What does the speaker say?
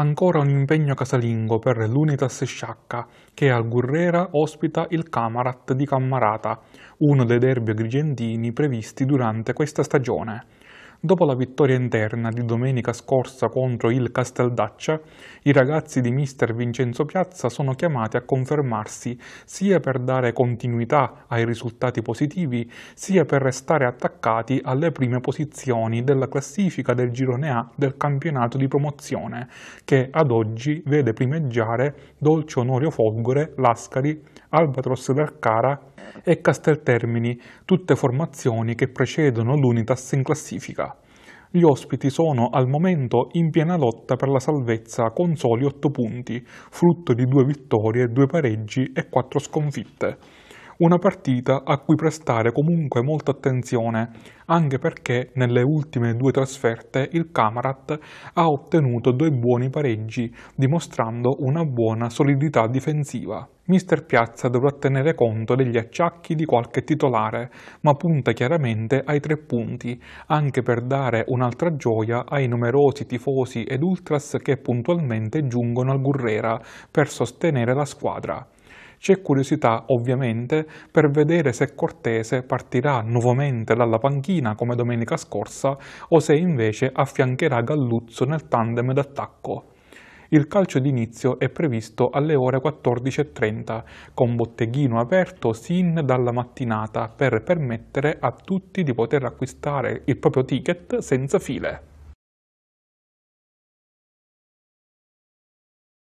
ancora un impegno casalingo per l'Unitas Sciacca, che al Gurrera ospita il Camarat di Cammarata, uno dei derby agrigentini previsti durante questa stagione. Dopo la vittoria interna di domenica scorsa contro il Casteldaccia, i ragazzi di mister Vincenzo Piazza sono chiamati a confermarsi sia per dare continuità ai risultati positivi, sia per restare attaccati alle prime posizioni della classifica del girone A del campionato di promozione, che ad oggi vede primeggiare Dolce Onorio Folgore, Lascari, Albatros d'Arcara e Casteltermini, tutte formazioni che precedono l'Unitas in classifica. Gli ospiti sono al momento in piena lotta per la salvezza con soli 8 punti, frutto di due vittorie, due pareggi e 4 sconfitte. Una partita a cui prestare comunque molta attenzione, anche perché nelle ultime due trasferte il Camarat ha ottenuto due buoni pareggi, dimostrando una buona solidità difensiva. Mister Piazza dovrà tenere conto degli acciacchi di qualche titolare, ma punta chiaramente ai tre punti, anche per dare un'altra gioia ai numerosi tifosi ed ultras che puntualmente giungono al Gurrera per sostenere la squadra. C'è curiosità, ovviamente, per vedere se Cortese partirà nuovamente dalla panchina come domenica scorsa o se invece affiancherà Galluzzo nel tandem d'attacco. Il calcio d'inizio è previsto alle ore 14.30, con botteghino aperto sin dalla mattinata per permettere a tutti di poter acquistare il proprio ticket senza file.